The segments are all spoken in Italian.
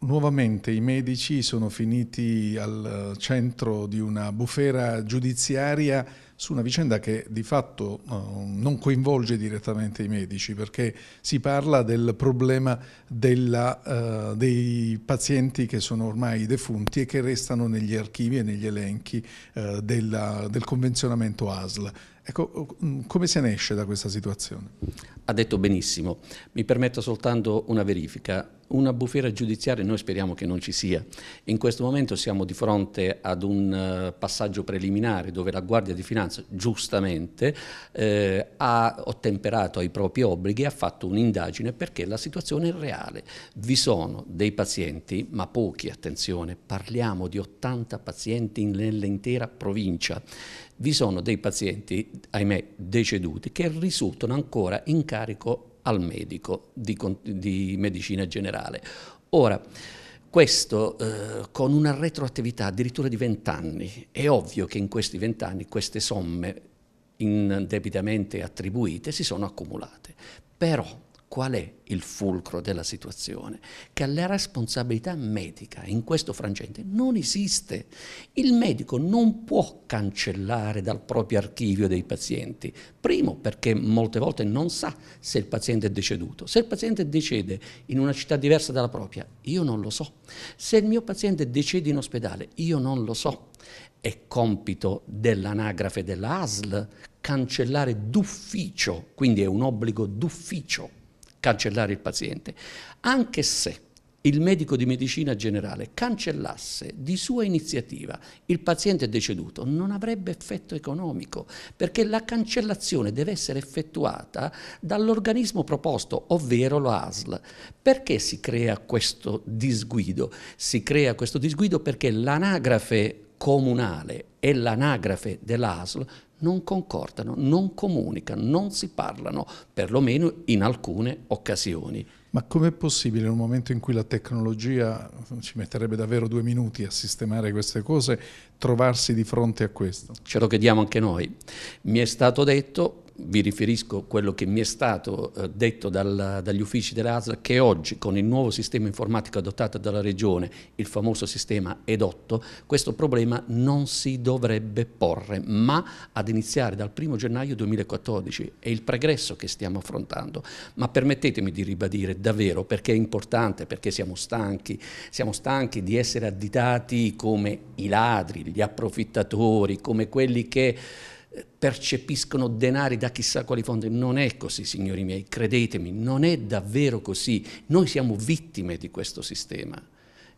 Nuovamente i medici sono finiti al eh, centro di una bufera giudiziaria su una vicenda che di fatto eh, non coinvolge direttamente i medici perché si parla del problema della, uh, dei pazienti che sono ormai defunti e che restano negli archivi e negli elenchi uh, della, del convenzionamento ASL. Ecco, mm, come se ne esce da questa situazione? Ha detto benissimo. Mi permetto soltanto una verifica. Una bufera giudiziaria noi speriamo che non ci sia. In questo momento siamo di fronte ad un passaggio preliminare dove la Guardia di Finanza Finanza, giustamente, eh, ha ottemperato ai propri obblighi e ha fatto un'indagine perché la situazione è reale. Vi sono dei pazienti, ma pochi, attenzione, parliamo di 80 pazienti nell'intera provincia, vi sono dei pazienti, ahimè, deceduti che risultano ancora in carico al medico di, di medicina generale. Ora, questo eh, con una retroattività addirittura di vent'anni. È ovvio che in questi vent'anni queste somme indebitamente attribuite si sono accumulate. Però qual è il fulcro della situazione? Che la responsabilità medica in questo frangente non esiste. Il medico non può cancellare dal proprio archivio dei pazienti, primo perché molte volte non sa se il paziente è deceduto. Se il paziente decede in una città diversa dalla propria, io non lo so. Se il mio paziente decede in ospedale, io non lo so. È compito dell'anagrafe dell'ASL cancellare d'ufficio, quindi è un obbligo d'ufficio cancellare il paziente, anche se il medico di medicina generale cancellasse di sua iniziativa il paziente deceduto, non avrebbe effetto economico, perché la cancellazione deve essere effettuata dall'organismo proposto, ovvero l'ASL. Perché si crea questo disguido? Si crea questo disguido perché l'anagrafe comunale e l'anagrafe dell'ASL non concordano, non comunicano, non si parlano, perlomeno in alcune occasioni. Ma com'è possibile in un momento in cui la tecnologia mm, ci metterebbe davvero due minuti a sistemare queste cose, trovarsi di fronte a questo? Ce lo chiediamo anche noi. Mi è stato detto vi riferisco quello che mi è stato eh, detto dal, dagli uffici dell'ASL che oggi con il nuovo sistema informatico adottato dalla Regione, il famoso sistema EDOTTO, questo problema non si dovrebbe porre, ma ad iniziare dal 1 gennaio 2014 è il pregresso che stiamo affrontando. Ma permettetemi di ribadire davvero perché è importante, perché siamo stanchi, siamo stanchi di essere additati come i ladri, gli approfittatori, come quelli che percepiscono denari da chissà quali fondi. Non è così, signori miei, credetemi, non è davvero così. Noi siamo vittime di questo sistema.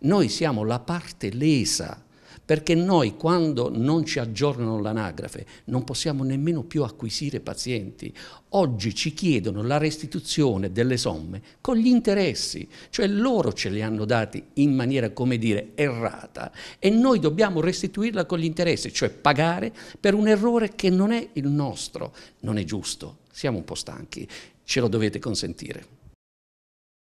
Noi siamo la parte lesa perché noi quando non ci aggiornano l'anagrafe non possiamo nemmeno più acquisire pazienti. Oggi ci chiedono la restituzione delle somme con gli interessi, cioè loro ce le hanno dati in maniera, come dire, errata e noi dobbiamo restituirla con gli interessi, cioè pagare per un errore che non è il nostro, non è giusto, siamo un po' stanchi, ce lo dovete consentire.